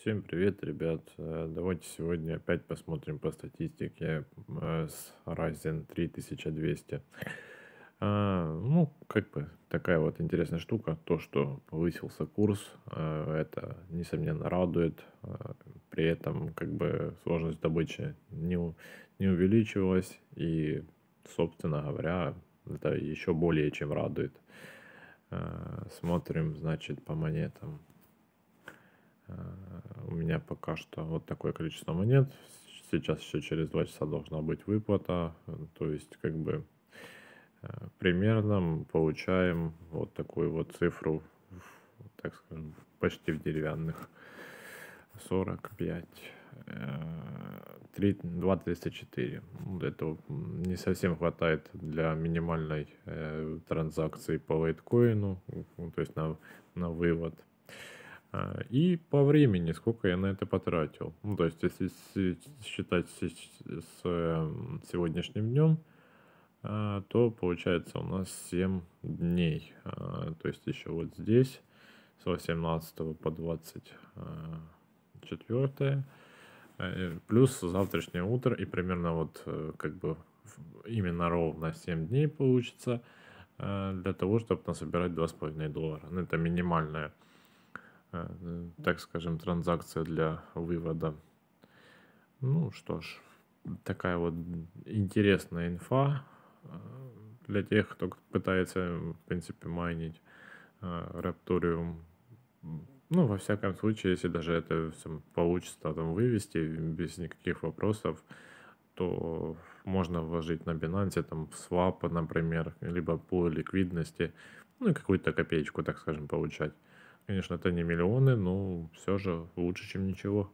Всем привет, ребят. Э, давайте сегодня опять посмотрим по статистике э, с Ryzen 3200. А, ну, как бы такая вот интересная штука. То, что повысился курс, э, это, несомненно, радует. При этом, как бы, сложность добычи не, не увеличивалась. И, собственно говоря, это еще более чем радует. Смотрим, значит, по монетам меня пока что вот такое количество монет. Сейчас еще через 2 часа должна быть выплата. То есть, как бы, э, примерно получаем вот такую вот цифру, так скажем, почти в деревянных. 45. 3, 2, 304. Это не совсем хватает для минимальной э, транзакции по лайткоину, то есть на, на вывод. А, и по времени, сколько я на это потратил. Ну, то есть, если считать с эм, сегодняшним днем, а, то получается у нас 7 дней. А, то есть еще вот здесь с 18 по 24, э, плюс завтрашнее утро, и примерно вот э, как бы именно ровно 7 дней получится для того, чтобы насобирать 2,5 доллара. Ну, это минимальная Э, э, так скажем, транзакция для вывода. Ну что ж, такая вот интересная инфа э, для тех, кто пытается, в принципе, майнить Рапториум. Ну, во всяком случае, если даже это все получится там вывести без никаких вопросов, то можно вложить на Binance, там, в свапы, например, либо по ликвидности, ну, какую-то копеечку, так скажем, получать. Конечно, это не миллионы, но все же лучше, чем ничего.